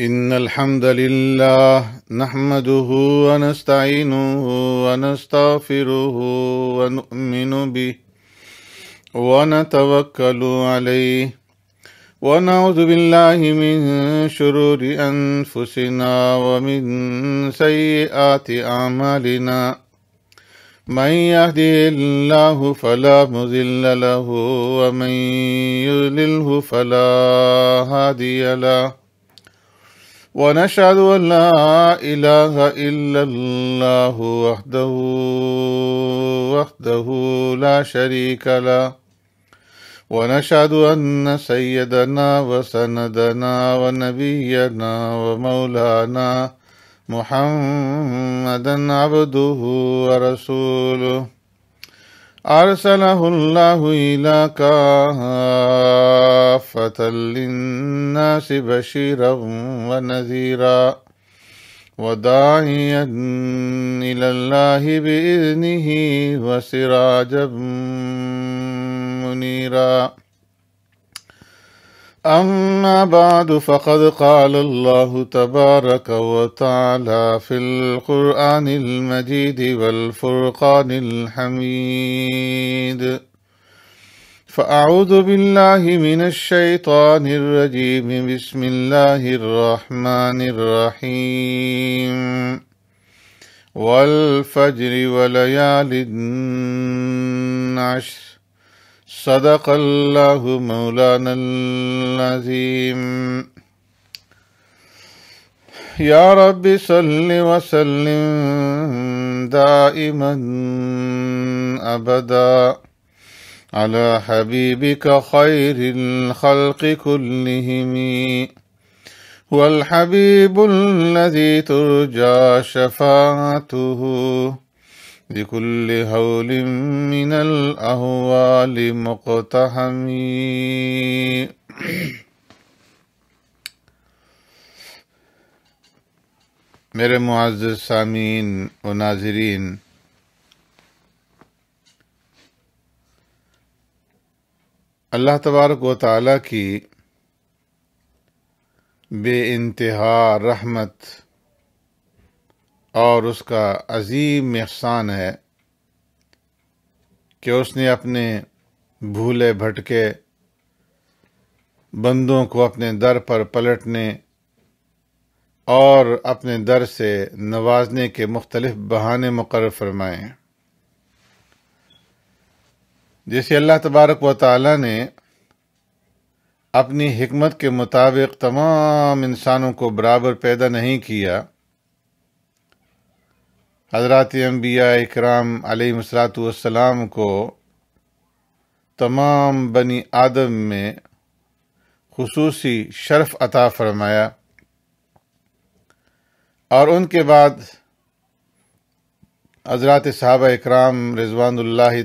إن الحمد لله نحمده ونستعينه ونستغفره ونؤمن به ونتوكل عليه ونعوذ بالله من شرور أنفسنا ومن سيئات أعمالنا من يهده الله فلا مذل له ومن يذلله فلا هادي له ونشهد أن لا إله إلا الله وحده وحده لا شريك له ونشهد أن سيدنا وسندنا ونبينا ومولانا محمدا عبده ورسوله أرسله الله إلى كافة للناس بشيرا ونذيرا وداعيا إلى الله بإذنه وسراجا منيرا أما بعد فقد قال الله تبارك وتعالى في القرآن المجيد والفرقان الحميد فأعوذ بالله من الشيطان الرجيم بسم الله الرحمن الرحيم والفجر وليال عشر صدق الله مولانا العظيم يا رب صل وسلم دائما أبدا على حبيبك خير الخلق كلهم والحبيب الذي ترجى شفاعته لكل هول من الأهوال مقتحمي मेरे मुआज़ सामीन व नाजरीन अल्लाह तबारक व की बे इंतहा रहमत और उसका अजीम एहसान है कि उसने अपने भूले भटके बंदों को अपने दर पर पलटने और अपने दर से नवाजने के मुख्तलिफ बहाने मुकर फरमाए जैसे अल्लाह तबारक व ताली ने अपनी हमत के मुताबिक तमाम इंसानों को बराबर पैदा नहीं किया हज़रत अम्बिया कराम अलैहिस्सलाम को तमाम बनी आदम में खसूसी शर्फ अता फरमाया और उनके बाद हजरत साहब इकराम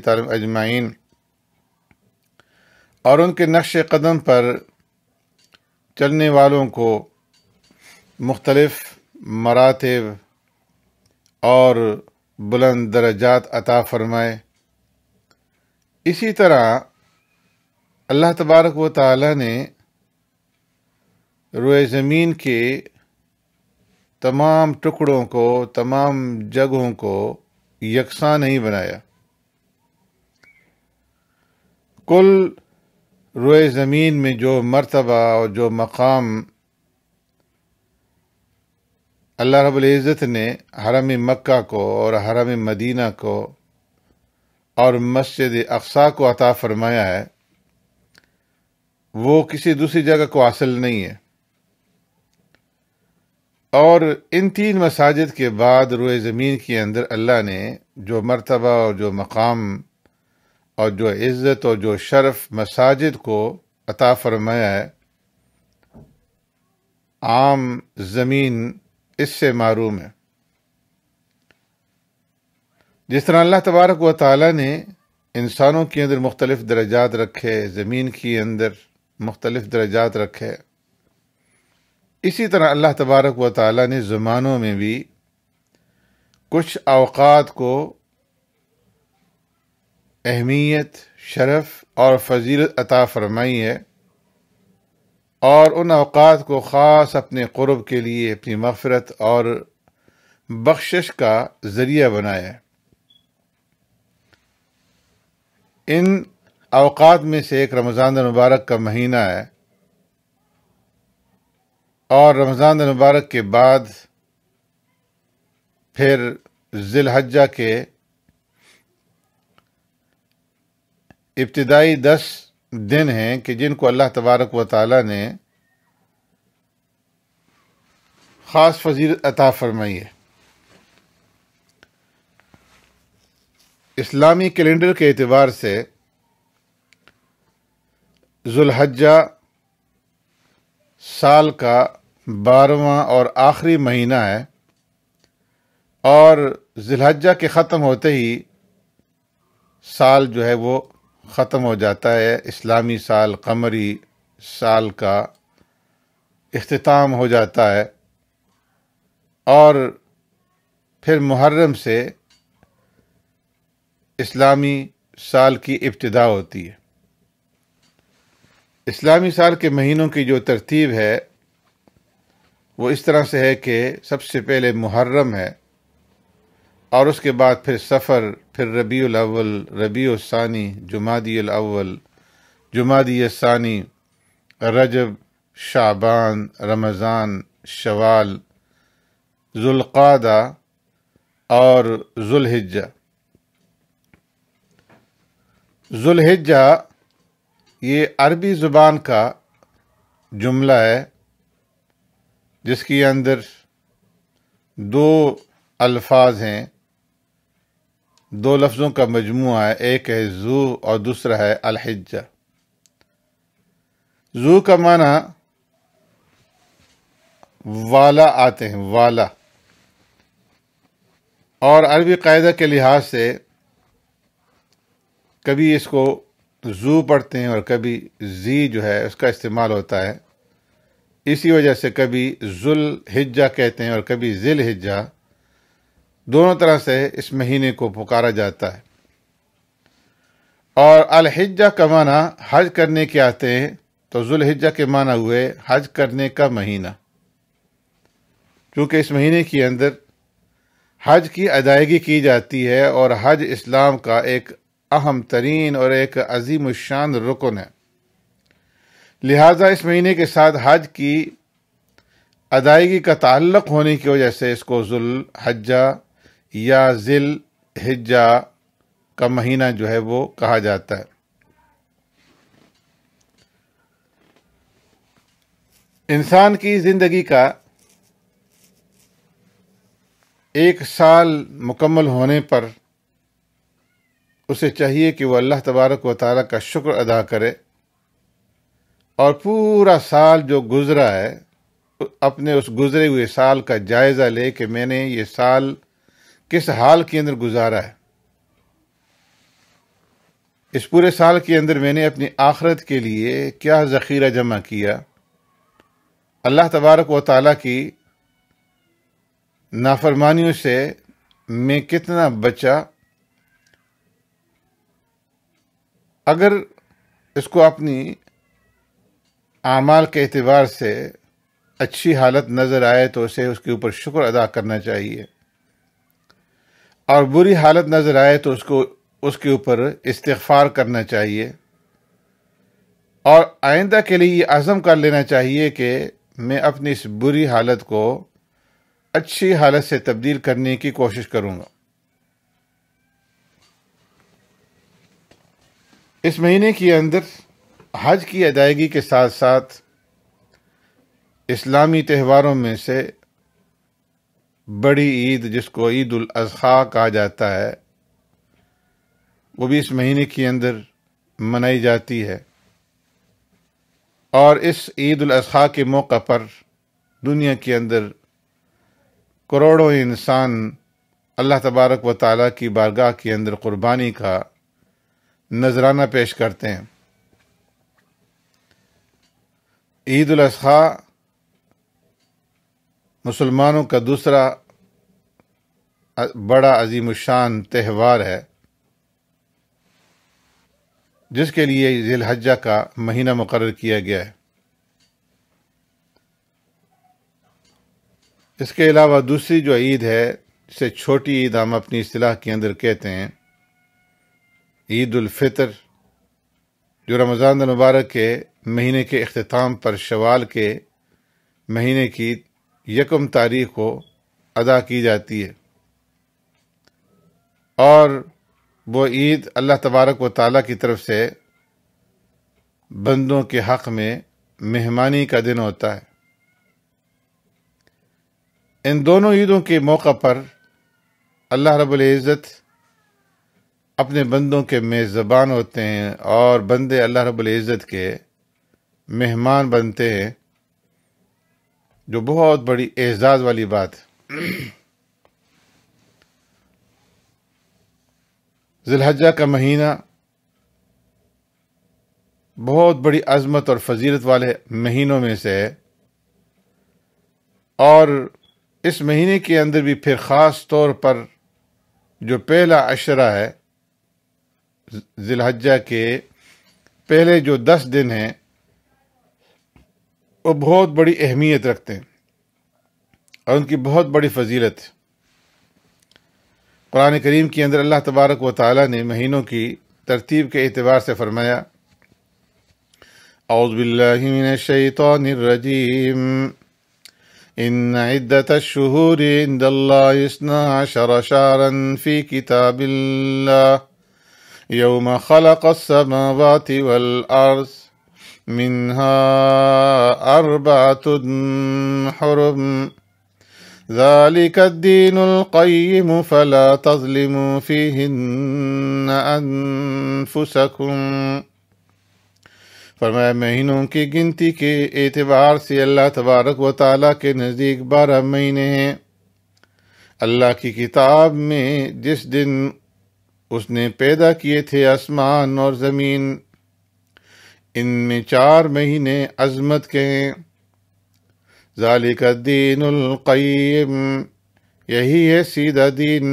तार अजमाइन और उनके नक्श कदम पर चलने वालों को मुख्तलफ़ मरातब और बुलंद दर्जात अता फरमाए इसी तरह अल्लाह तबारक व ताली ने रोए ज़मीन के तमाम टुकड़ों को तमाम जगहों को यकसा नहीं बनाया कुल रोए ज़मीन में जो मर्तबा और जो मकाम अल्लाह इज़्ज़त ने हरम मक्का को और हरम मदीना को और मस्जिद अक्सा को अता फरमाया है वो किसी दूसरी जगह को हासिल नहीं है और इन तीन मसाजिद के बाद रोए ज़मीन के अंदर अल्लाह ने जो मर्तबा और जो मकाम और जो इज़्ज़त और जो शर्फ़ मसाजिद को अता फरमाया है आम ज़मीन इससे मारूम है जिस तरह अल्लाह तबारक व ताली ने इंसानों के अंदर मुख्तलिफ दर्जात रखे ज़मीन के अंदर मुख्तलिफ दर्जात रखे इसी तरह अल्लाह तबारक व ताली ने ज़मानों में भी कुछ अवकात को अहमियत शरफ और फजीलत अता फरमाई है और उन अवकात को ख़ास अपने क़ुरब के लिए अपनी मफ़रत और बख्शिश का ज़रिया बनाया इन अवकात में से एक रमज़ान मुबारक का महीना है और रमज़ान मुबारक के बाद फिर ज़िलहजा के इब्तदाई दस दिन हैं कि जिनको अल्लाह तबारक व ताली ने ख़ास फजीर अता फरमाई है इस्लामी कैलेंडर के अतबार से जुलहजा साल का बारवा और आखिरी महीना है और जुलहजा के ख़त्म होते ही साल जो है वो ख़त्म हो जाता है इस्लामी साल कमरी साल का अख्ताम हो जाता है और फिर मुहर्रम से इस्लामी साल की इब्तदा होती है इस्लामी साल के महीनों की जो तरतीब है वो इस तरह से है कि सबसे पहले मुहर्रम है और उसके बाद फिर सफ़र फिर रबी अव्वल रबी ानी जुमादी अव्वल जुमादी सानी रजब शाबान रमज़ान शवाल जुल्क़ादा और जुल्हिज्जा जुल्हिज्जा ये अरबी ज़ुबान का जुमला है जिसके अंदर दो अल्फाज हैं दो लफ्ज़ों का मजमू है एक है जू और दूसरा है अलहिजा जू का माना वाला आते हैं वाला और अरबी कायदा के लिहाज से कभी इसको जू पढ़ते हैं और कभी जी जो है उसका इस्तेमाल होता है इसी वजह से कभी जुल हिज्जा कहते हैं और कभी जिल हिज्जा दोनों तरह से इस महीने को पुकारा जाता है और अलहिजा का माना हज करने के आते हैं तो जुल्हिजा के माना हुए हज करने का महीना क्योंकि इस महीने के अंदर हज की अदायगी की जाती है और हज इस्लाम का एक अहम तरीन और एक अजीम शान रुकन है लिहाजा इस महीने के साथ हज की अदायगी का ताल्लक होने की वजह से इसको जुल हज्जा या ज़िल हिज्जा का महीना जो है वो कहा जाता है इंसान की ज़िंदगी का एक साल मुकम्मल होने पर उसे चाहिए कि वह अल्लाह तबारक व ताली का शुक्र अदा करे और पूरा साल जो गुज़रा है अपने उस गुज़रे हुए साल का जायज़ा ले कि मैंने ये साल किस हाल के अंदर गुजारा है इस पूरे साल के अंदर मैंने अपनी आखरत के लिए क्या ज़ख़ीरा जमा किया अल्लाह तबारक व ताली की नाफरमानियों से मैं कितना बचा अगर इसको अपनी आमाल के अतबार से अच्छी हालत नज़र आए तो उसे उसके ऊपर शुक्र अदा करना चाहिए और बुरी हालत नजर आए तो उसको उसके ऊपर इस्तफार करना चाहिए और आइंदा के लिए ये आज़म कर लेना चाहिए कि मैं अपनी इस बुरी हालत को अच्छी हालत से तब्दील करने की कोशिश करूँगा इस महीने के अंदर हज की अदायगी के साथ साथ इस्लामी त्योहारों में से बड़ी ईद जिसको ईद उल अजहा कहा जाता है वो भी इस महीने के अंदर मनाई जाती है और इस ईद उल अजहा के मौका पर दुनिया के अंदर करोड़ों इंसान अल्लाह तबारक व ताली की बारगाह के अंदर क़ुरबानी का नजराना पेश करते हैं ईद उल अजहा मुसलमानों का दूसरा बड़ा अजीम शान त्यौहार है जिसके लिए जिलहजा का महीना मुकर किया गया है इसके अलावा दूसरी जो ईद है जिसे छोटी ईद हम अपनी असलाह के अंदर कहते हैं फितर जो रमज़ान मुबारक के महीने के अख्ताम पर शवाल के महीने की यकम तारीख को अदा की जाती है और वो ईद अल्लाह तबारक व ताली की तरफ से बंदों के हक़ में मेहमानी का दिन होता है इन दोनों ईदों के मौका पर अल्लाह रब्बुल अपने बंदों के मेज़बान होते हैं और बंदे अल्लाह रब्बुल के मेहमान बनते हैं जो बहुत बड़ी एजाज वाली बात है जिलहजा का महीना बहुत बड़ी अजमत और फजीलत वाले महीनों में से है और इस महीने के अंदर भी फिर ख़ास तौर पर जो पहला अशरा है जिलहजा के पहले जो दस दिन हैं वो बहुत बड़ी अहमियत रखते हैं और उनकी बहुत बड़ी फजीलत है कुरान करीम के अंदर अल्लाह तबारक व ताली ने महीनों की तरतीब के अतबार से फरमाया عند الله इद्दत عشر شهرا في كتاب الله يوم خلق السماوات अर्स منها أربعة حرم ذلك الدين القيم فلا تظلموا فيهن أنفسكم फरमाया महीनों की गिनती के एतबार से अल्लाह तबारक व ताली के नज़दीक बारह महीने हैं अल्लाह की किताब में जिस दिन उसने पैदा किए थे आसमान और ज़मीन इनमें चार महीने अजमत के हैं जालिक दीनकैम यही है सीधा दीन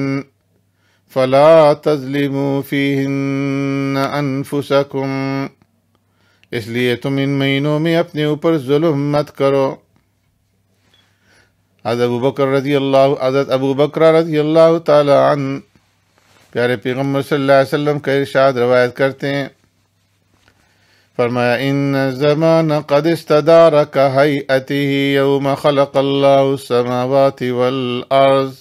फला तजलिमूफ़ीन अनफुसकुम इसलिए तुम इन महीनों में अपने ऊपर जुल्म मत करो हज़रत अबू बकर रजी अल्लाह हज़रत अबू बकर रजी अल्लाह तन प्यारे पैगम्बर सल्लल्लाहु अलैहि वसल्लम का इरशाद रवायत करते हैं फरमाया इन जमान कदस्तदार यौम खलक समावाति वल अर्ज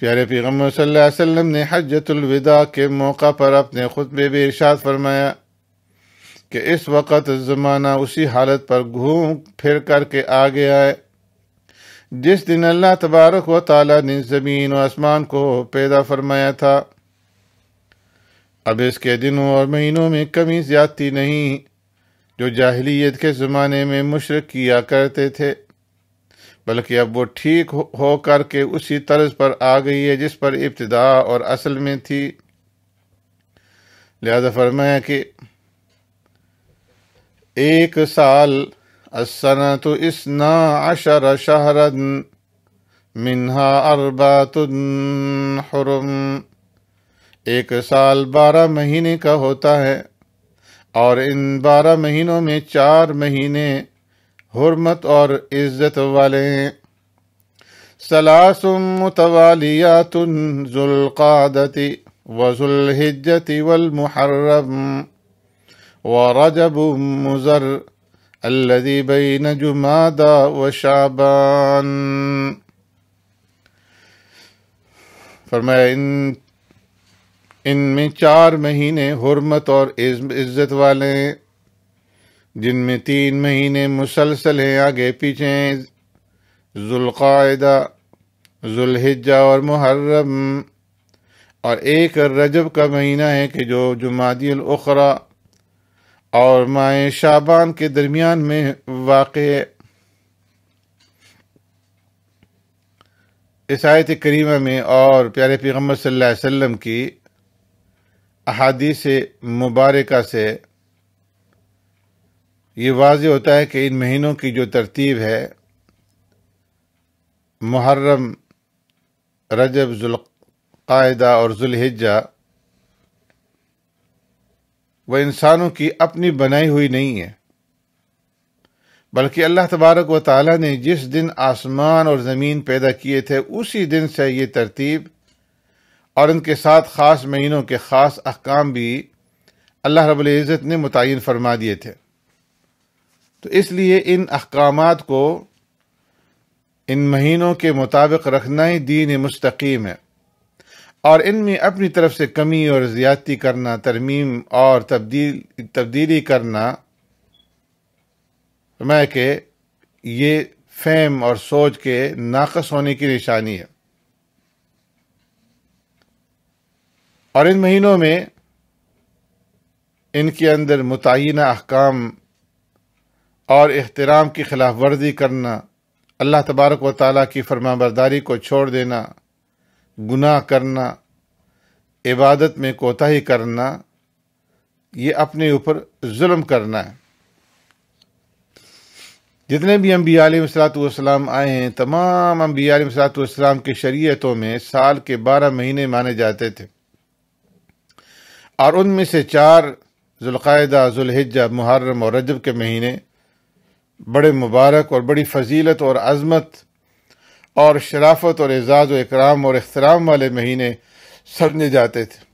प्यारे पैगम्बर सल्लल्लाहु अलैहि वसल्लम ने हजतुलविदा के मौका पर अपने खुतबे भी इरशाद फरमाया कि इस वक्त ज़माना उसी हालत पर घूम फिर करके आ गया है जिस दिन अल्लाह तबारक व ताली ने ज़मीन व आसमान को पैदा फरमाया था अब इसके दिनों और महीनों में कमी ज्यादती नहीं जो जाहलीत के ज़माने में मुशर किया करते थे बल्कि अब वो ठीक हो, कर करके उसी तर्ज पर आ गई है जिस पर इब्तदा और असल में थी लिहाजा फरमाया कि एक साल असना तो इस अशर शहरन मिन्हा अरबातुन हरम एक साल बारह महीने का होता है और इन बारह महीनों में चार महीने हरमत और इज्जत वाले हैं सलासुम मुतवालियातुन जुल्क़ादति वजुल्हिज्जति वलमुहर्रम व रजब मुज़र अल्लज़ी बैन जुमादा व शाबान फरमाया इन इनमें चार महीने हरमत और इज्जत वाले हैं जिनमें तीन महीने मुसलसल हैं आगे पीछे जुल्क़ायदा जुल्हिजा और मुहर्रम और एक रजब का महीना है कि जो जुमादियल और माए शाबान के दरमियान में वाक़ है करीमा में और प्यारे पैगम्बर सल्लल्लाहु अलैहि वसल्लम की अहादीस मुबारक से ये वाज होता है कि इन महीनों की जो तरतीब है मुहर्रम रजब जुल्क़ायदा और जुल्हिज्जा वह इंसानों की अपनी बनाई हुई नहीं है बल्कि अल्लाह तबारक व ताली ने जिस दिन आसमान और ज़मीन पैदा किए थे उसी दिन से ये तरतीब और इनके साथ ख़ास महीनों के ख़ास अहकाम भी अल्लाह रब्ज़त ने मुतिन फरमा दिए थे तो इसलिए इन अहकाम को इन महीनों के मुताबिक रखना ही दीन मुस्तकीम है और इनमें अपनी तरफ से कमी और ज़्यादती करना तरमीम और तब्दील तब्दीली करना मैं के ये फेम और सोच के नाकस होने की निशानी है और इन महीनों में इनके अंदर मुतन अहकाम और अहतराम की खिलाफ वर्जी करना अल्लाह तबारक व ताली की फरमाबरदारी को छोड़ देना गुनाह करना इबादत में कोताही करना ये अपने ऊपर जुल्म करना है जितने भी अम्बिया सलातम आए हैं तमाम अम्बिया सलातम की शरीयतों में साल के बारह महीने माने जाते थे और उनमें से चार जुल्क़ायदा जुल्हिजा मुहर्रम और रजब के महीने बड़े मुबारक और बड़ी फजीलत और अज़मत और शराफत और एज़ाज़ व इकराम और अख्तराम वाले महीने समझे जाते थे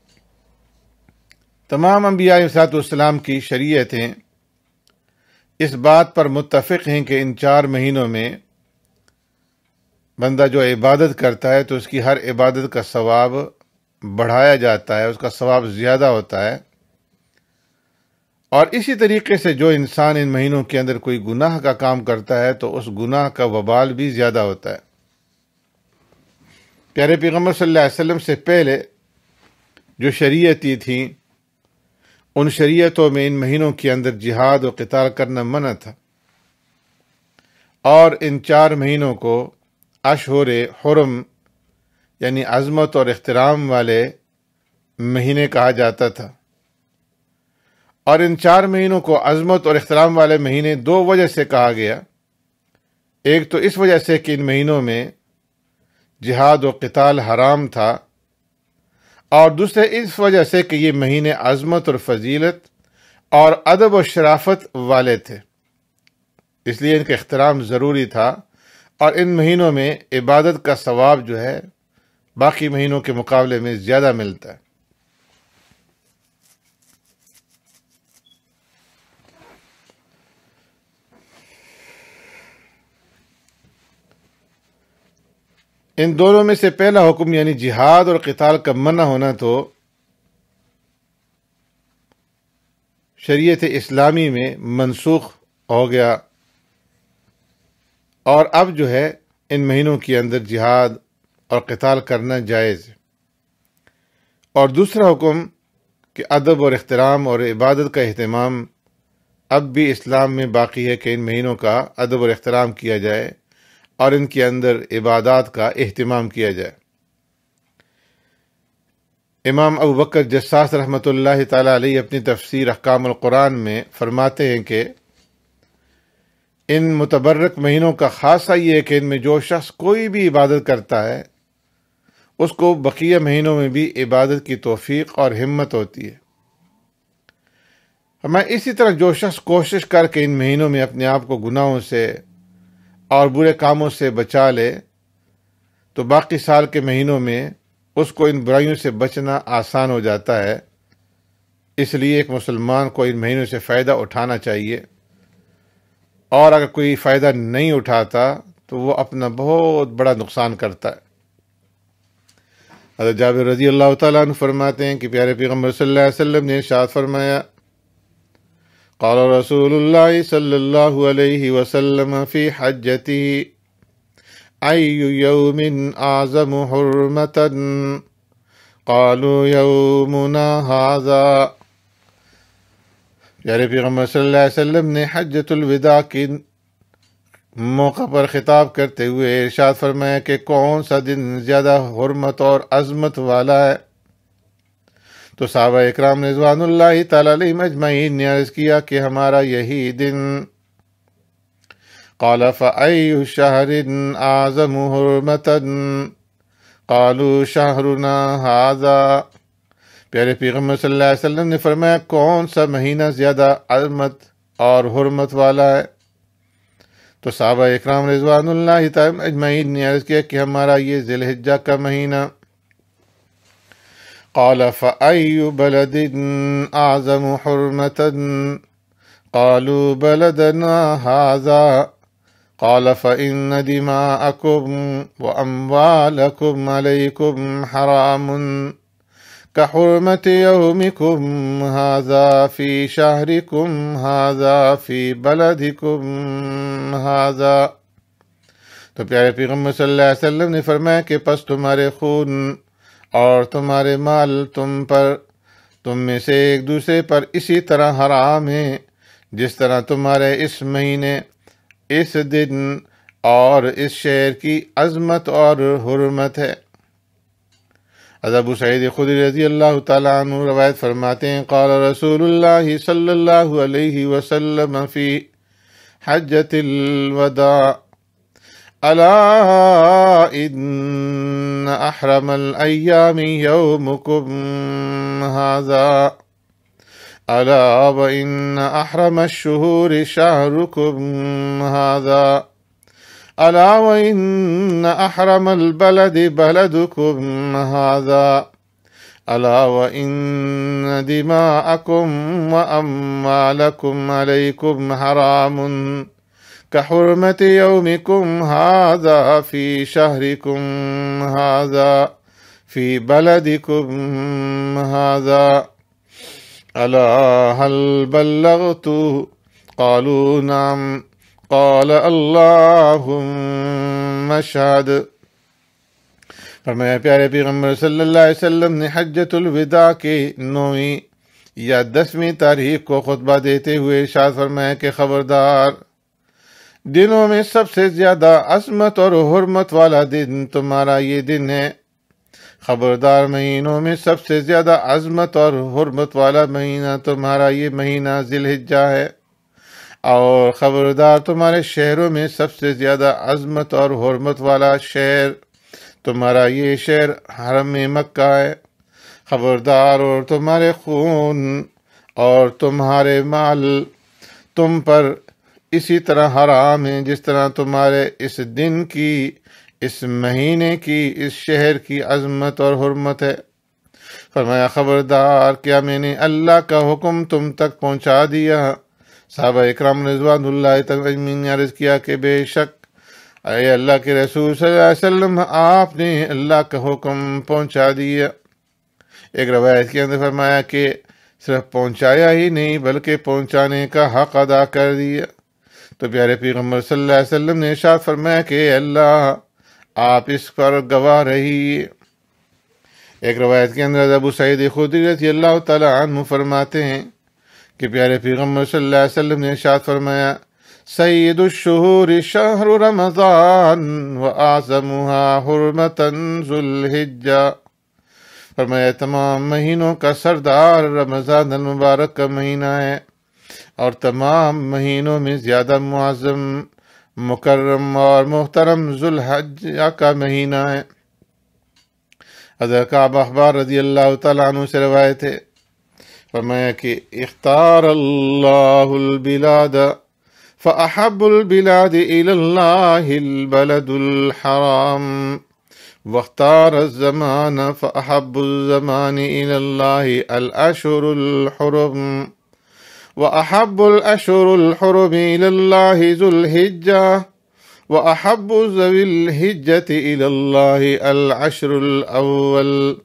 तमाम अम्बिया सातम की शरीयतें इस बात पर मुतफ़ हैं कि इन चार महीनों में बंदा जो इबादत करता है तो उसकी हर इबादत का सवाब बढ़ाया जाता है उसका सवाब ज़्यादा होता है और इसी तरीके से जो इंसान इन महीनों के अंदर कोई गुनाह का काम करता है तो उस गुनाह का वबाल भी ज़्यादा होता है प्यारे पैगम्बर सल्लल्लाहु अलैहि वसल्लम से पहले जो शरीयती थीं उन शरीयतों में इन महीनों के अंदर जिहाद और कतार करना मना था और इन चार महीनों को अशहर हरम यानी अजमत और अख्तराम वाले महीने कहा जाता था और इन चार महीनों को अजमत और अख्तराम वाले महीने दो वजह से कहा गया एक तो इस वजह से कि इन महीनों में जिहाद व कताल हराम था और दूसरे इस वजह से कि ये महीने अजमत और फजीलत और अदब व शराफत वाले थे इसलिए इनका अख्तराम ज़रूरी था और इन महीनों में इबादत का सवाब जो है बाकी महीनों के मुकाबले में ज़्यादा मिलता है इन दोनों में से पहला हुक्म यानी जिहाद और कताल का मना होना तो शरीयत इस्लामी में मनसूख हो गया और अब जो है इन महीनों के अंदर जिहाद और कताल करना जायज़ और दूसरा हुक्म कि अदब और अहतराम और इबादत का अहतमाम अब भी इस्लाम में बाकी है कि इन महीनों का अदब और अहतराम किया जाए और इनके अंदर इबादत का अहतमाम किया जाए इमाम अबू बकर जसास रहमत ताली अपनी तफसीर अहकाम क़ुरान में फरमाते हैं कि इन मुतबरक महीनों का ख़ासा ये है कि इनमें जो शख्स कोई भी इबादत करता है उसको बकिया महीनों में भी इबादत की तोफ़ी और हिम्मत होती है हमें इसी तरह जो शख्स कोशिश करके इन महीनों में अपने आप को गुनाहों से और बुरे कामों से बचा ले तो बाकी साल के महीनों में उसको इन बुराइयों से बचना आसान हो जाता है इसलिए एक मुसलमान को इन महीनों से फ़ायदा उठाना चाहिए और अगर कोई फ़ायदा नहीं उठाता तो वो अपना बहुत बड़ा नुकसान करता है هذا جابر رضی اللہ تعالیٰ عنہ فرماتے ہیں کہ پیارے پیغمبر صلی اللہ علیہ وسلم نے ارشاد قال رسول الله صلى الله عليه وسلم في حجته أي يوم اعظم حرمة قالوا يومنا هذا پیارے پیغمبر صلى الله عليه وسلم نحجة حجت الوداع मौका पर ख़िताब करते हुए इर्शाद फरमाया कि कौन सा दिन ज़्यादा हरमत और अजमत वाला है तो साहब इकराम रिजवानल्ला तजमैन ने अर्ज़ किया कि हमारा यही दिन कौल शहरिन आज़म हरमतन कालू शाहरुना हाजा प्यारे पैगम्बर सल्लल्लाहु ने फरमाया कौन सा महीना ज़्यादा अजमत और हरमत वाला है تو صحابہ اکرام رضوان اللہ اجمعین نے عرض کیا کہ ہمارا یہ ذل حجہ کا مہینہ قال فأي بلد أعظم حرمة قالوا بلدنا هذا قال فإن دماءكم وأموالكم عليكم حرام كحرمة يومكم هذا في شهركم هذا في بلدكم هذا तो प्यारे पैगम्बर सल्लल्लाहु अलैहि वसल्लम ने फरमाया कि पस तुम्हारे खून और तुम्हारे माल तुम पर तुम में से एक दूसरे पर इसी तरह हराम है जिस तरह तुम्हारे इस महीने इस दिन और इस शहर की अजमत और हरमत है ابو سعید خدری رضی اللہ تعالیٰ عنہ روایت فرماتے ہیں قال رسول اللہ صلی اللہ علیہ وسلم فی حجۃ الوداع الا ان احرم الايام يومكم هذا الا وان احرم الشهور شهركم هذا ألا وإن أحرم البلد بلدكم هذا ألا وإن دماءكم وأموالكم عليكم حرام كحرمة يومكم هذا في شهركم هذا في بلدكم هذا ألا هل بلغت قالوا نعم قال اللهم اشهد फरमाया प्यारे पैगम्बर सल्लल्लाहु अलैहि वसल्लम ने हजतुल विदा के नौवीं या दसवीं तारीख को खुतबा देते हुए शाह फरमाया के ख़बरदार दिनों में सबसे ज़्यादा असमत और हरमत वाला दिन तुम्हारा ये दिन है ख़बरदार महीनों में सबसे ज़्यादा अजमत और हरमत वाला महीना तुम्हारा ये महीना जिलहिजा है और ख़बरदार तुम्हारे शहरों में सबसे ज़्यादा अजमत और हरमत वाला शहर तुम्हारा ये शहर हरम मक्का है ख़बरदार और तुम्हारे खून और तुम्हारे माल तुम पर इसी तरह हराम है जिस तरह तुम्हारे इस दिन की इस महीने की इस शहर की अजमत और हरमत है फरमाया ख़बरदार क्या मैंने अल्लाह का हुक्म तुम तक पहुंचा दिया साहब इकराम रजवान अर्ज किया कि बेशक अरे अल्लाह के रसूल वसल्लम आपने अल्लाह का हुक्म पहुँचा दिया एक रवायत के अंदर फरमाया कि सिर्फ पहुँचाया ही नहीं बल्कि पहुँचाने का हक अदा कर दिया तो प्यारे पैगम्बर सल्लल्लाहु अलैहि वसल्लम ने शाह फरमाया कि अल्लाह आप इस पर गवाह रही एक रवायत के अंदर अबू सईद रजी अल्लाह तला फरमाते हैं कि प्यारे पैगम्बर सल्लल्लाहु अलैहि वसल्लम ने शाद फरमाया सईदुशहर शहर रमज़ान व आज़मुहा हरमतन जुल्हिज्जा फरमाया तमाम महीनों का सरदार रमज़ान मुबारक का महीना है और तमाम महीनों में ज़्यादा मुआज़म मुकर्रम और मोहतरम जुल्हजा का महीना है अदरकाब अखबार रजी अल्लाह तु से रवायत है فماك اختار الله البلاد فأحب البلاد إلى الله البلد الحرام واختار الزمان فأحب الزمان إلى الله الأشهر الحرم وأحب الأشهر الحرم إلى الله ذو الهجة وأحب ذوي الهجة إلى الله العشر الأول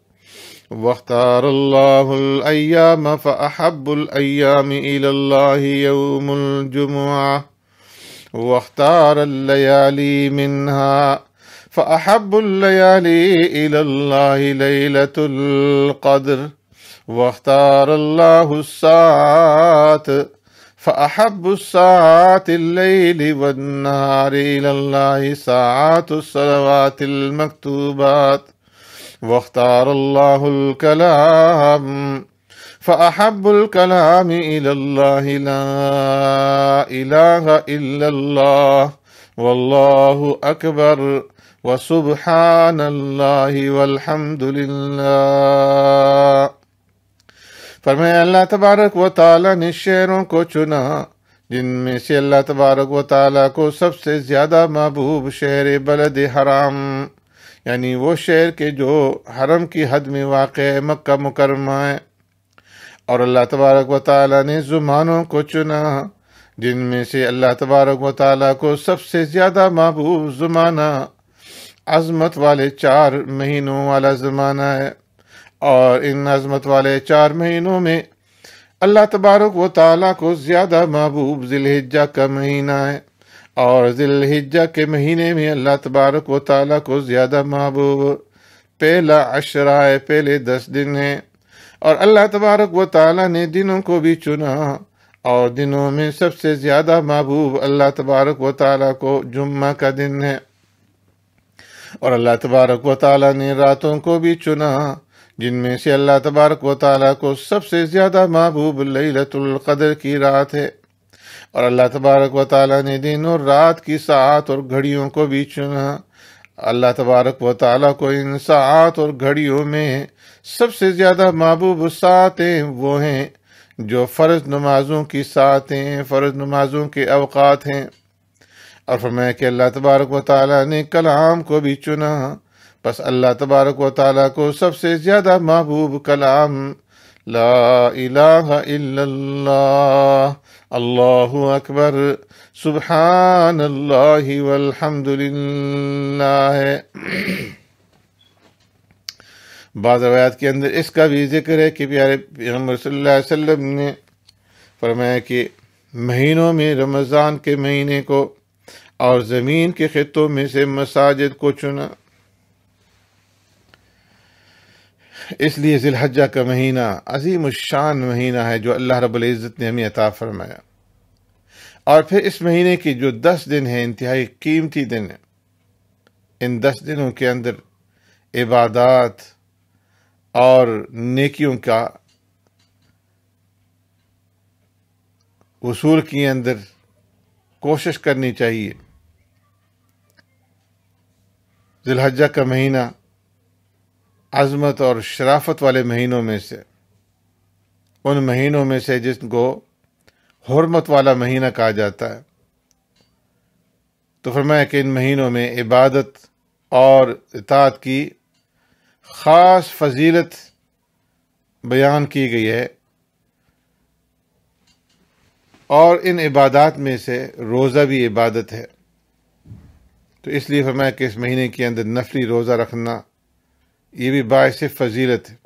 واختار الله الأيام فأحب الأيام إلى الله يوم الجمعة واختار الليالي منها فأحب الليالي إلى الله ليلة القدر واختار الله الساعات فأحب الساعات الليل والنهار إلى الله ساعات الصلوات المكتوبات واختار الله الكلام فأحب الكلام إلى الله لا إله إلا الله والله أكبر وسبحان الله والحمد لله फरमाया अल्लाह तबारक व ताला ने शेरों को चुना जिनमें से अल्लाह तबारक व ताला को सबसे ज़्यादा महबूब शहर बलद हराम यानी वो शहर के जो हरम की हद में वाक़ है मक्का मुकरमा है और अल्लाह तबारक व ताली ने जुमानों को चुना जिनमें से अल्लाह तबारक व ताली को सबसे ज़्यादा महबूब जुमाना अजमत वाले चार महीनों वाला ज़माना है और इन अजमत वाले चार महीनों में अल्लाह तबारक व ताली को ज़्यादा महबूब जिलहिजा का महीना है और दिलहिजा के महीने में अल्लाह तबारक व ताली को ज़्यादा महबूब पहला अशरा है पहले दस दिन है और अल्लाह तबारक व ताली ने दिनों को भी चुना और दिनों में सबसे ज़्यादा महबूब अल्लाह तबारक व ताली को जुम्मा का दिन है और अल्लाह तबारक व ताली ने रातों को भी चुना जिनमें से अल्लाह तबारक व ताली को सबसे ज़्यादा महबूब लतुल्क़दर की रात है और अल्लाह तबारक व ताली ने दिन और रात की सात और घड़ियों को भी चुना अल्लाह तबारक व ताली को इन सात और घड़ियों में सबसे ज़्यादा महबूब सातें वो हैं जो फ़र्ज नमाज़ों की सातें फ़र्ज नमाज़ों के अवकात हैं और फरमाया कि अल्लाह तबारक व ताली ने कलाम को भी चुना बस अल्लाह तबारक व ताली को सबसे ज़्यादा महबूब कलाम ला इलाहा इल्लल्लाह अल्लाह अकबर सुबहान अल्लाह वल्हम्दुलिल्लाह बाद रवायात के अंदर इसका भी जिक्र है कि प्यारे पैगम्बर वसल्लम ने फरमाया कि महीनों में रमज़ान के महीने को और ज़मीन के ख़ितों में से मसाजिद को चुना इसलिए ज़िलहजा का महीना अजीम शान महीना है जो अल्लाह रब्ज़त ने हमें अता फरमाया और फिर इस महीने के जो दस दिन हैं इंतहाई कीमती दिन हैं इन दस दिनों के अंदर इबादत और नेकियों का वसूल के अंदर कोशिश करनी चाहिए जिलहजा का महीना अजमत और शराफत वाले महीनों में से उन महीनों में से जिसको हरमत वाला महीना कहा जाता है तो फरमाया कि इन महीनों में इबादत और इतात की ख़ास फजीलत बयान की गई है और इन इबादत में से रोज़ा भी इबादत है तो इसलिए फरमाया कि इस महीने के अंदर नफली रोज़ा रखना ये भी बायस फजीलत है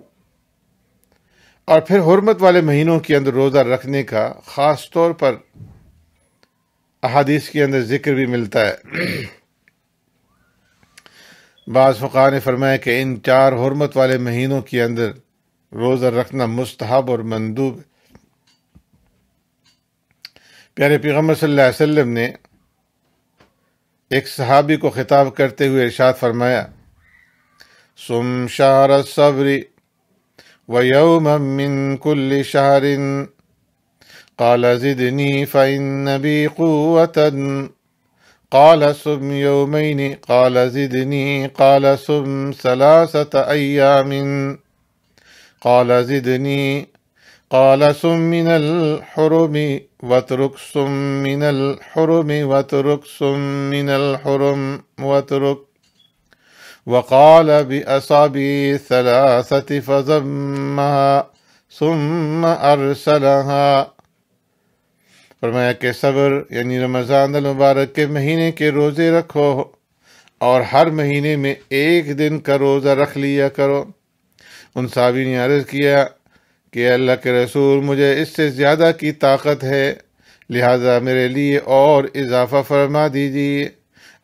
और फिर हरमत वाले महीनों के अंदर रोज़ा रखने का ख़ास तौर पर अहादीस के अंदर ज़िक्र भी मिलता है बाज़ ने फरमाया कि इन चार हरमत वाले महीनों के अंदर रोज़ा रखना मुस्तहब और मंदूब प्यारे पैगम्बर सल्लल्लाहु अलैहि वसल्लम ने एक सहाबी को ख़िताब करते हुए इरशाद फरमाया صم شهر الصبر ويوما من كل شهر قال زدني فإن بي قوة قال صم يومين قال زدني قال صم ثلاثة أيام قال زدني قال صم من الحرم واترك صم من الحرم واترك صم من الحرم واترك وقال بأصابي ثلاثة فزمها ثم أرسلها फरमाया कि सब्र यानी रमज़ान मुबारक के महीने के रोज़े रखो और हर महीने में एक दिन का रोज़ा रख लिया करो उन साहबी ने अर्ज़ किया कि अल्लाह के रसूल मुझे इससे ज़्यादा की ताकत है लिहाजा मेरे लिए और इजाफ़ा फरमा दीजिए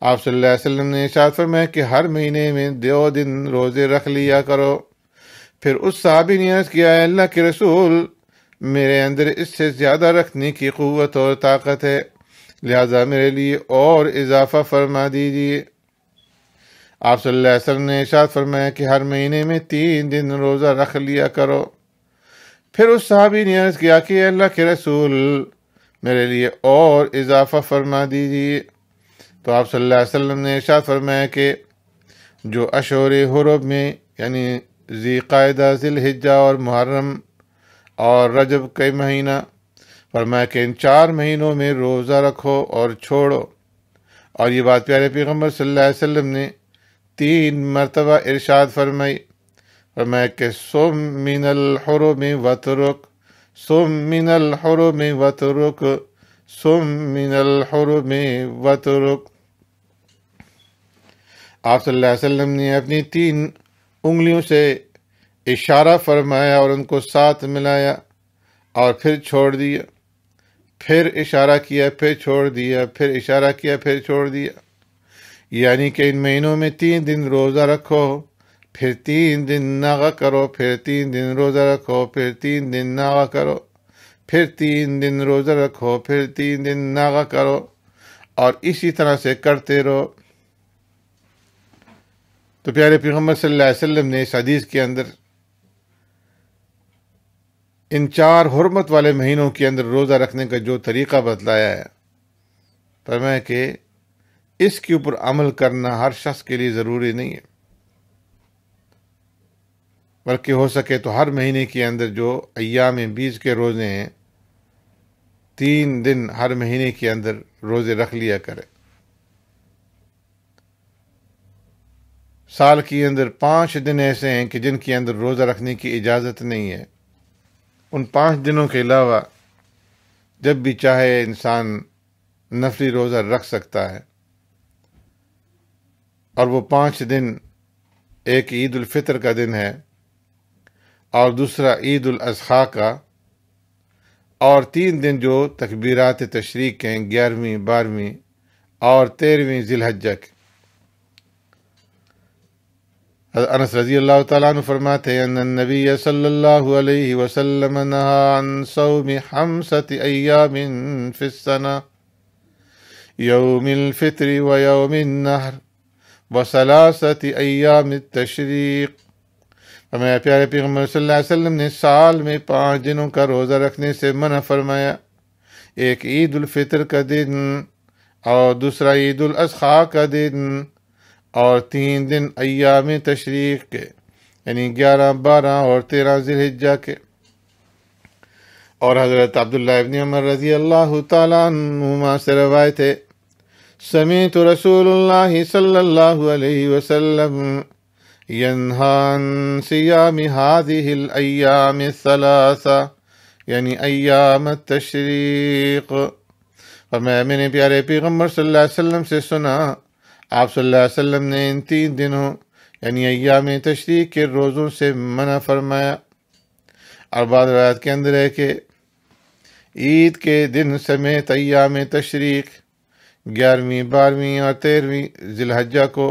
आप सल्लम ने इशाद फरमाया कि हर महीने में दो दिन रोज़े रख लिया करो फिर उस साहबी ने अर्ज़ किया अल्लाह के रसूल मेरे अंदर इससे ज़्यादा रखने की क़वत और ताकत है लिहाजा मेरे लिए और इजाफा फरमा दीजिए आप वसल्लम ने इशाद फरमाया कि हर महीने में तीन दिन रोज़ा रख लिया करो फिर उस साहबी ने अर्ज़ किया कि अल्लाह के रसूल मेरे लिए और इजाफा फरमा दीजिए तो आप सल्लल्लाहु अलैहि वसल्लम ने इशाद फरमाया कि जो अशोर हरब में यानी जी कायदा ज़िलहिजा और मुहर्रम और रजब कई महीना फरमाया कि इन चार महीनों में रोज़ा रखो और छोड़ो और ये बात प्यारे पैगम्बर सल्लल्लाहु अलैहि वसल्लम ने तीन मरतबा इरशाद फरमाई फरमाया कि सोम मिनल हरो में वतरुक सोम मिनल हरो में वतरुक सुम वतरुक आप ने अपनी तीन उंगलियों से इशारा फरमाया और उनको साथ मिलाया और फिर छोड़ दिया फिर इशारा किया फिर छोड़ दिया फिर इशारा किया फिर छोड़ दिया यानी कि इन महीनों में तीन दिन रोज़ा रखो फिर तीन दिन नागा करो फिर तीन दिन रोज़ा रखो फिर तीन दिन नागा करो फिर तीन दिन रोज़ा रखो फिर तीन दिन नागा करो और इसी तरह से करते रहो तो प्यारे पैगम्बर सल्लल्लाहु अलैहि वसल्लम ने इस हदीस के अंदर इन चार हरमत वाले महीनों के अंदर रोज़ा रखने का जो तरीक़ा बतलाया है फरमाया कि इसके ऊपर अमल करना हर शख्स के लिए ज़रूरी नहीं है बल्कि हो सके तो हर महीने के अंदर जो अयाम बीज के रोज़े हैं तीन दिन हर महीने के अंदर रोज़े रख लिया करें साल के अंदर पाँच दिन ऐसे हैं कि जिनके अंदर रोज़ा रखने की इजाज़त नहीं है उन पाँच दिनों के अलावा जब भी चाहे इंसान नफरी रोज़ा रख सकता है और वो पाँच दिन एक ईद उल फितर का दिन है और दूसरा ईद उल अजहा का और तीन दिन जो तकबीरत तशरीक हैं ग्यारहवीं बारहवीं और तेरहवीं जिलहजा के अनस रजी अल्लाह तु फरमाते नबी सल्लल्लाहु अलैहि वसल्लम नहान सौम हमसत अयामिन फिसना यौम الفطر ويوم النهر وثلاثة أيام التشريق हमें प्यारे पैगम्बर वसल्लम ने साल में पाँच दिनों का रोज़ा रखने से मना फरमाया एक ईद फितर का दिन और दूसरा ईद अजहा का दिन और तीन दिन अयाम तशरीक के यानी ग्यारह बारह और तेरह जिलहिजा के और हज़रत अब्दुल्ला रजी अल्लाह तुमा से रवायत है समेत रसूल सल्लल्लाहु अलैहि वसल्लम ينهى صيام هذه सलासा الثلاثة यानी अयाम तशरीक और मैं मैंने प्यारे पैगम्बर सल्लल्लाहु अलैहि वसल्लम से सुना आप सल्लल्लाहु अलैहि वसल्लम ने इन तीन दिनों यानी अयाम तशरीक के रोज़ों से मना फरमाया और बाद रात के अंदर है कि ईद के दिन समेत अयाम तशरीक ग्यारहवीं बारहवीं और तेरहवीं जिलहजा को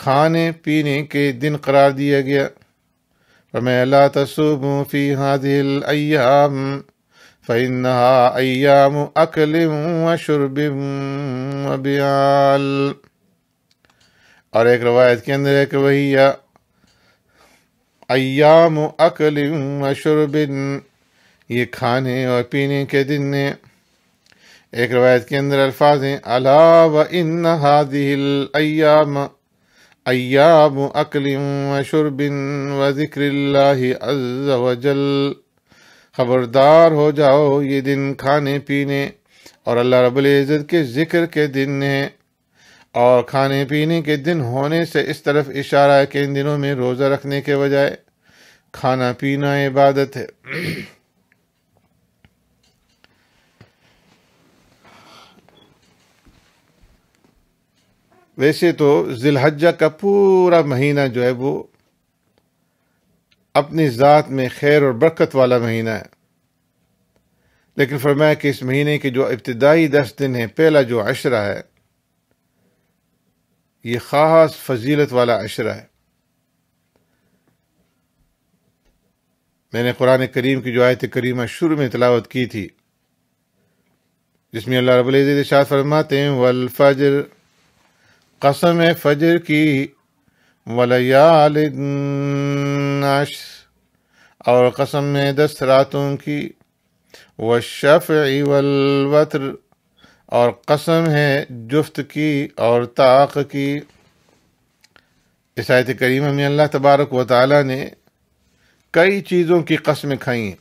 खाने पीने के दिन करार दिया गया फमैला तसुबू फी हादिल अयाम फ़िन्हा अकल शुरबियाल और एक रवायत के अंदर एक कि अयाम अकल शुरबिन ये खाने और पीने के दिन ने एक रवायत के अंदर अल्फाज हैं अला व इन हादिल अयाम अय्याम अकलिम वशुरबिन व ज़िक्र वजल ख़बरदार हो जाओ ये दिन खाने पीने और अल्लाह रबुल्ज़त के ज़िक्र के दिन है और खाने पीने के दिन होने से इस तरफ इशारा है कि इन दिनों में रोज़ा रखने के बजाय खाना पीना इबादत है वैसे तो जिलहजा का पूरा महीना जो है वो अपनी ज़ात में खैर और बरकत वाला महीना है लेकिन फरमाया कि इस महीने के जो इब्तदाई दस दिन हैं पहला जो अशरा है ये ख़ास फजीलत वाला अशरा है मैंने कुरान करीम की जो आयत करीमा शुरू में तलावत की थी जिसमें अल्लाह रबुल्ज़त शाह फरमाते हैं वलफजर कसम फजर की वलयाल नश और कसम है दस रातों की व शफ़ वत्र और कसम है जुफ्त की और ताक की इस आयत करीम में अल्लाह तबारक व ताली ने कई चीज़ों की कसमें खाई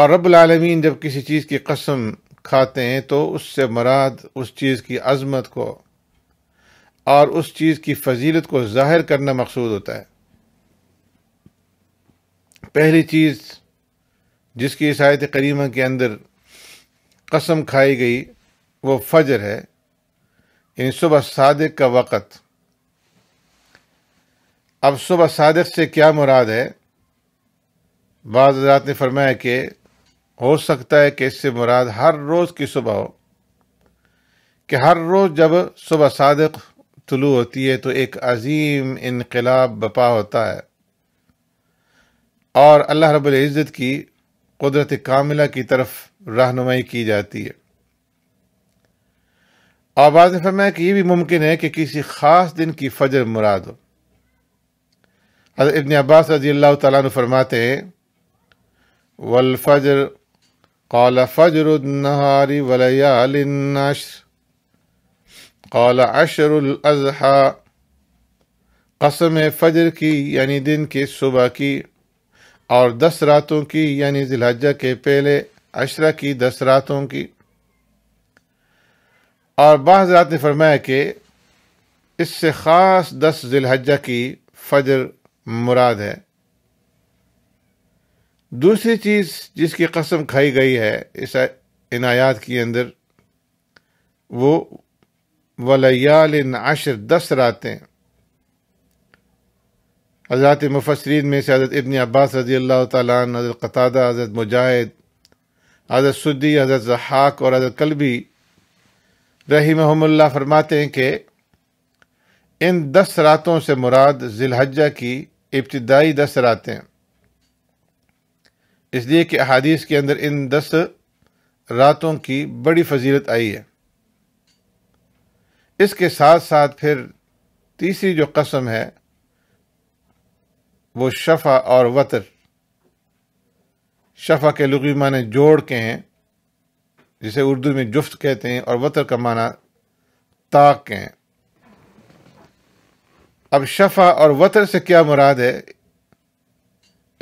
और रब्लमीन जब किसी चीज़ की कसम खाते हैं तो उससे मराद उस चीज़ की अजमत को और उस चीज़ की फजीलत को ज़ाहिर करना मकसूद होता है पहली चीज़ जिसकी इस करीमा के अंदर कसम खाई गई वो फजर है यानी सुबह सादक का वक़्त अब सुबह सादक से क्या मुराद है बाज़ ने फरमाया कि हो सकता है कि इससे मुराद हर रोज़ की सुबह हो कि हर रोज़ जब सुबह सादक तुलू होती है तो एक अजीम इनकलाब बपा होता है और अल्लाह रब्ज़त की कुदरत कामिला की तरफ रहनुमाई की जाती है आबाद ने फरमाया कि यह भी मुमकिन है कि किसी ख़ास दिन की फजर मुराद हो इबन अब्बास रजी अल्लाह तला फरमाते हैं वलफजर قال فجر النهار وليال النشر قال عشر الأضحى कसम फजर की यानी दिन की सुबह की और दस रातों की यानी जिलहजा के पहले अशरा की दस रातों की और बाज़रात ने फरमाया कि इससे ख़ास दस जिलहजा की फजर मुराद है दूसरी चीज़ जिसकी कसम खाई गई है इस इनायात के अंदर वो वलयाल आशर दस रातें हजरत मुफसरीन में से हज़रत इबन अब्बास रजी अल्लाह तन हज़रत कतादा हज़रत मुजाहिद हज़रत सुद्दी हज़रत जहाक और हज़रत कलबी रही महमल्ला फरमाते हैं कि इन दस रातों से मुराद जिलहजा की इब्तदाई दस रातें इसलिए कि अहादीस के अंदर इन दस रातों की बड़ी फजीलत आई है इसके साथ साथ फिर तीसरी जो कसम है वो शफ़ा और वतर शफ़ा के लगी माने जोड़ के हैं जिसे उर्दू में जुफ्त कहते हैं और वतर का माना ताक के हैं अब शफ़ा और वतर से क्या मुराद है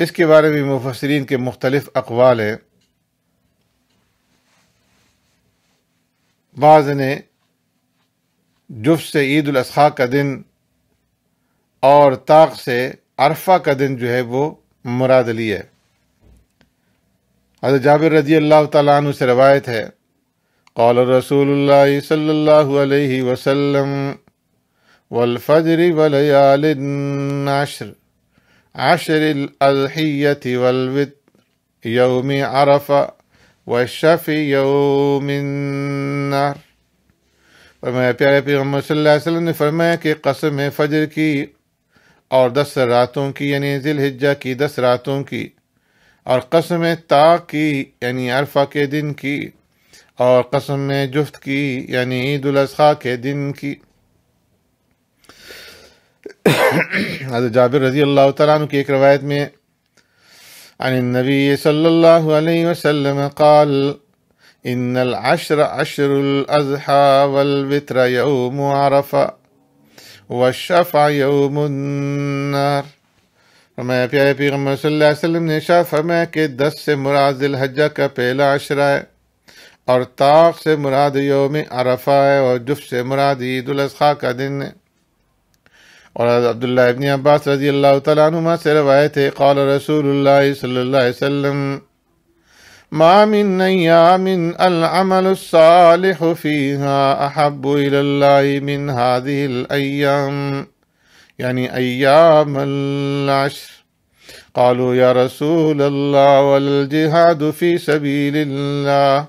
इसके बारे में मुफसरीन के मुख्तलिफ अकवाल हैं बाज़ ने जुफ से ईद उजी का दिन और ताक से अरफा का दिन जो है वो मुराद ली है जाबिर रजी अल्लाह तु से रवायत है कौल रसूल सल्ला वसलम वलफ़जर वलयाल नाशर عشر الأضحية والوتر يوم عرفة والشفع يوم النار फरमाया प्यारे पैगम्बर ने फरमाया कि कसम है फजर की और दस रातों की यानी जिलहिजा की दस रातों की और कसम है ता की यानी अरफा के दिन की और कसम है जुफ्त की यानी ईद उल के दिन की हज़रत जाबिर रजी अल्लाह तन की एक रवायत में नबी सल्ला वसम कल इन अशर अशरजहा वलवित्र यौम आरफा वशफ़ा यौमन्नार फरमाया प्यारे पैगम्बर वसल्लम ने शाह फरमाया कि दस से मुराद दिलहजा का पहला अशरा है और ताक से मुराद योम अरफा है और जुफ से मुराद ईद उजहा का दिन है وعن عبد الله بن عباس رضي الله تعالى عنهما سيروايته قال رسول الله صلى الله عليه وسلم ما من أيام العمل الصالح فيها أحب إلى الله من هذه الأيام يعني أيام العشر قالوا يا رسول الله والجهاد في سبيل الله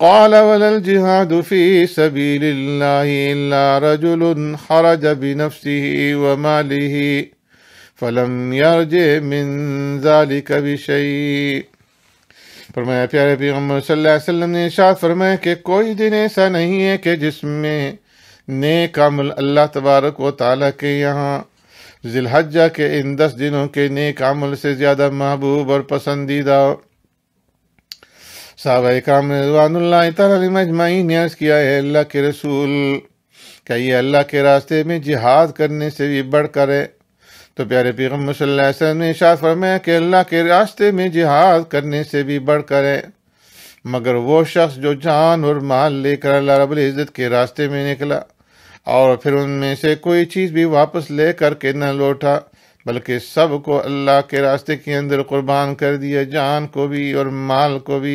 قال ولا الجهاد في سبيل الله إلا رجل حرج بنفسه وماله فلم يرجع من ذلك بشيء फरमाया प्यारे पैगम्बर वसल्लम ने इशाद फरमाया कि कोई दिन ऐसा नहीं है कि जिसमें नेक कामल अल्लाह तबारक व ताली के यहाँ जिलहजा के इन दस दिनों के नेक अमल से ज़्यादा महबूब और पसंदीदा किया है अल्लाह के रसूल क्या ये अल्लाह के रास्ते में जिहाद करने से भी बढ़ है तो प्यारे पैगम्बर ने इशाद फरमाया कि अल्लाह के रास्ते में जिहाद करने से भी बढ़ है मगर वो शख्स जो जान और माल लेकर अल्लाह रब्बुल इज़्ज़त के रास्ते में निकला और फिर उनमें से कोई चीज़ भी वापस ले करके न लौटा बल्कि सब को अल्लाह के रास्ते के अंदर कुर्बान कर दिया जान को भी और माल को भी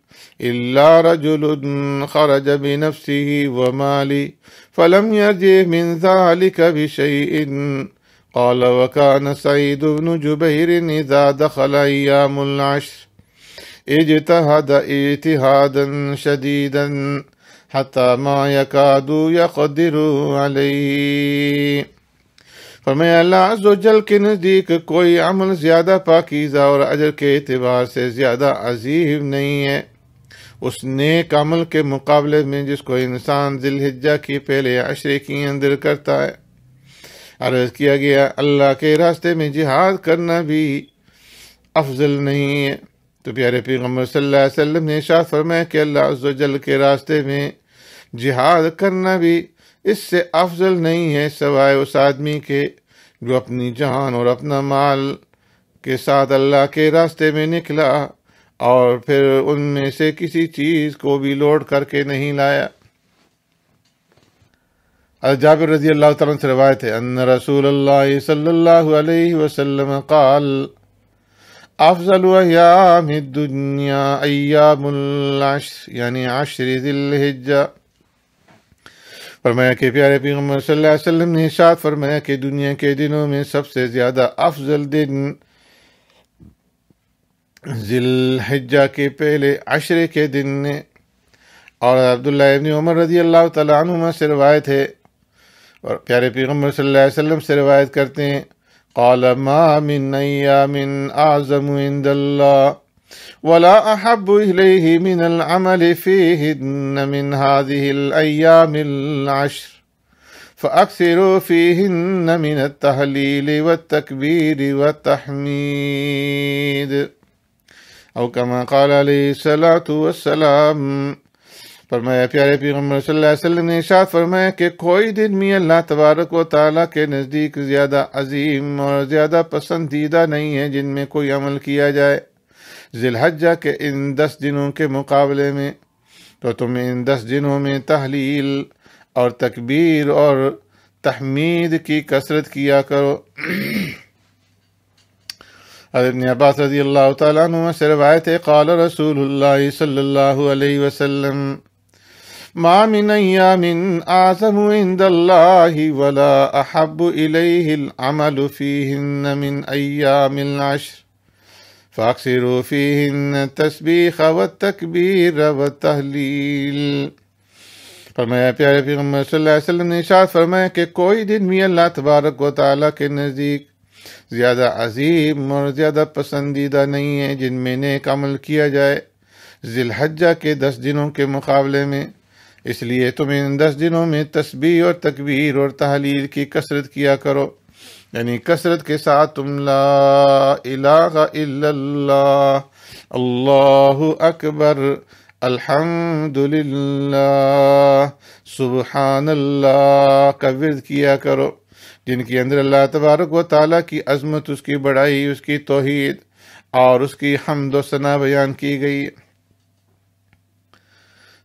إلا رجل خرج بنفسه ومالي فلم يرجع من ذلك بشيء قال وكان سعيد بن جبير إذا دخل أيام العشر اجتهد اجتهادا شديدا حتى ما يكاد يقدر عليه फरमाया अल्लाह अजल के नज़दीक कोई अमल ज़्यादा पाकिज़ा और अजर के अतबार से ज़्यादा अजीब नहीं है उस नेक अमल के मुकाबले में जिसको इंसान दिलहिज्जा की पहले अशरे की अंदर करता है अर्ज किया गया अल्लाह के रास्ते में जिहाद करना भी अफजल नहीं है तो प्यारे पैगम्बर सल्लल्लाहु अलैहि वसल्लम ने शाह फरमाया कि अल्लाह जल के रास्ते में जिहाद करना भी इससे अफजल नहीं है सवाए उस आदमी के जो अपनी जान और अपना माल के साथ अल्लाह के रास्ते में निकला और फिर उनमें से किसी चीज को भी लोड करके नहीं लाया जाबिर रजी अल्लाह तन से रवायत है अन रसूल अल्लाह सल्लल्लाहु अलैहि वसल्लम काल अफजल अयाम दुनिया अयामुल यानी आशरी दिल्हिज्जा फरमाया कि प्यारे पैगम्बर सल्लल्लाहु अलैहि वसल्लम ने इशाद फरमाया कि दुनिया के दिनों में सबसे ज़्यादा अफजल दिन जिलहजा के पहले अशरे के दिन और अब्दुल्ला इबन उमर रजी अल्लाह तुमा से रवायत है और प्यारे पैगम्बर सल्लल्लाहु अलैहि वसल्लम से रवायत करते हैं قال ما من أيام أعظم عند الله ولا أحب إليه من العمل فيهن من هذه الأيام العشر فأكثروا فيهن من التهليل والتكبير والتحميد अवकमा कल सलाम फरमाया प्यारे पैगम्बर वसल्लम ने इशाद फरमाया कि कोई दिन मी अल्लाह तबारक व ताली के नज़दीक ज़्यादा अजीम और ज़्यादा पसंदीदा नहीं है जिनमें कोई अमल किया जाए जिलहजा के इन दस दिनों के मुकाबले में तो तुम इन दस दिनों में तहलील और तकबीर और तहमीद की कसरत किया करो عن ابن عباس رضي الله تعالى عنهما في روايته قال رسول الله صلى الله عليه وسلم ما من أيام أعظم عند الله ولا أحب إليه العمل فيهن من أيام العشر فأكثروا فيهن التسبيح والتكبير والتهليل فرمایا پیارے پیغمبر صلی اللہ علیہ وسلم نے اشارت فرمایا کہ کوئی دن بھی اللہ تبارک و تعالیٰ کے نزدیک ज़्यादा अजीम और ज़्यादा पसंदीदा नहीं है जिनमें नेक अमल किया जाए जिलहजा के दस दिनों के मुकाबले में इसलिए तुम इन दस दिनों में तस्बी और तकबीर और तहलील की कसरत किया करो यानी कसरत के साथ तुम ला इलाहा अल्लाह अकबर अल्हम्दुलिल्लाह सुबहानल्लाह का विरद किया करो जिनके अंदर अल्लाह तबारक व ताली की अजमत उसकी बड़ाई उसकी तोहद और उसकी हमद सना बयान की गई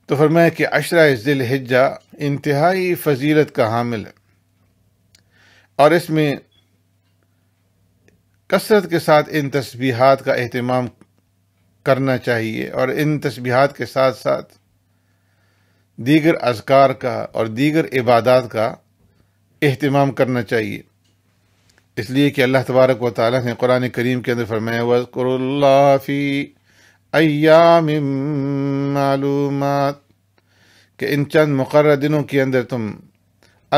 तो फरमाया कि अशरा ज़िल हिज्जा इंतहाई फजीलत का हामिल है और इसमें कसरत के साथ इन तस्बीहात का अहतमाम करना चाहिए और इन तस्बीहात के साथ साथ दीगर अजकार का और दीगर इबादत का अहतमाम करना चाहिए इसलिए कि अल्लाह तबारक व ताली ने कुरान करीम के अंदर फरमाया अयाम मालूम कि इन चंद मुकर दिनों के अंदर तुम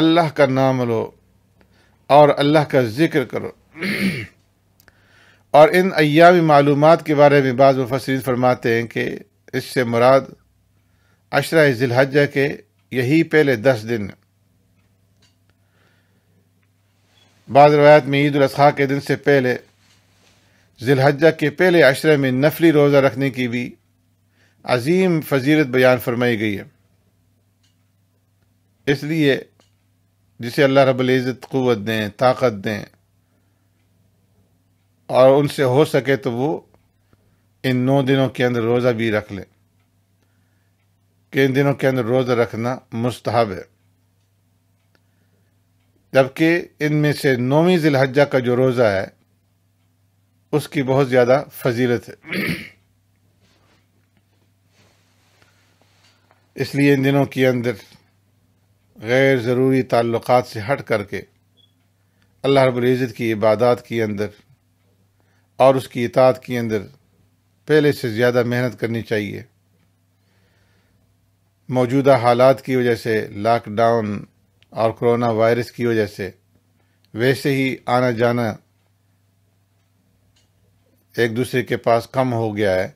अल्लाह का नाम लो और अल्लाह का ज़िक्र करो और इन अयाम मालूम के बारे में बाद मुफसरीन फरमाते हैं कि इससे मुराद अशरा झलहजा के यही पहले दस दिन बाद रवायत में ईद अजी के दिन से पहले जिलहजा के पहले अशरे में नफली रोज़ा रखने की भी अजीम फजीलत बयान फरमाई गई है इसलिए जिसे अल्लाह रबुल्ज़त क़वत दें ताकत दें और उनसे हो सके तो वो इन नौ दिनों के अंदर रोज़ा भी रख लें कि इन दिनों के अंदर रोज़ा रखना मुस्तहब है जबकि इनमें से नौवीं जिलहजा का जो रोज़ा है उसकी बहुत ज़्यादा फजीलत है इसलिए इन दिनों के अंदर गैर ज़रूरी ताल्लुक़ से हट करके अल्लाह रब्ज़त की इबादत के अंदर और उसकी इतात के अंदर पहले से ज़्यादा मेहनत करनी चाहिए मौजूदा हालात की वजह से लॉकडाउन और कोरोना वायरस की वजह से वैसे ही आना जाना एक दूसरे के पास कम हो गया है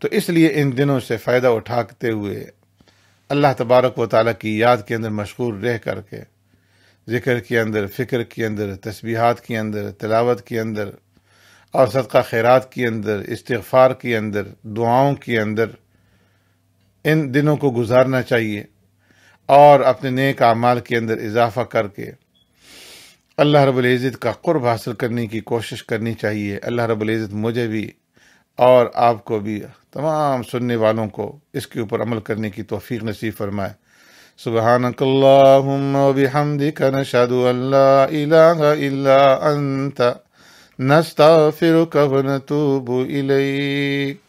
तो इसलिए इन दिनों से फ़ायदा उठाते हुए अल्लाह तबारक व ताली की याद के अंदर मशहूर रह करके ज़िक्र के अंदर फ़िक्र के अंदर तस्बीहात के अंदर तलावत के अंदर और सदका खैरात के अंदर इस्तफ़ार के अंदर दुआओं के अंदर इन दिनों को गुजारना चाहिए और अपने नेक अमाल के अंदर इजाफा करके अल्लाह रब्ज़त का क़ुरब हासिल करने की कोशिश करनी चाहिए अल्लाह रब्ज़त मुझे भी और आपको भी तमाम सुनने वालों को इसके ऊपर अमल करने की तोफ़ी नसीब फरमाए सुबहानकल्लाबिहमदिक नशहदु अंत फिर इलैक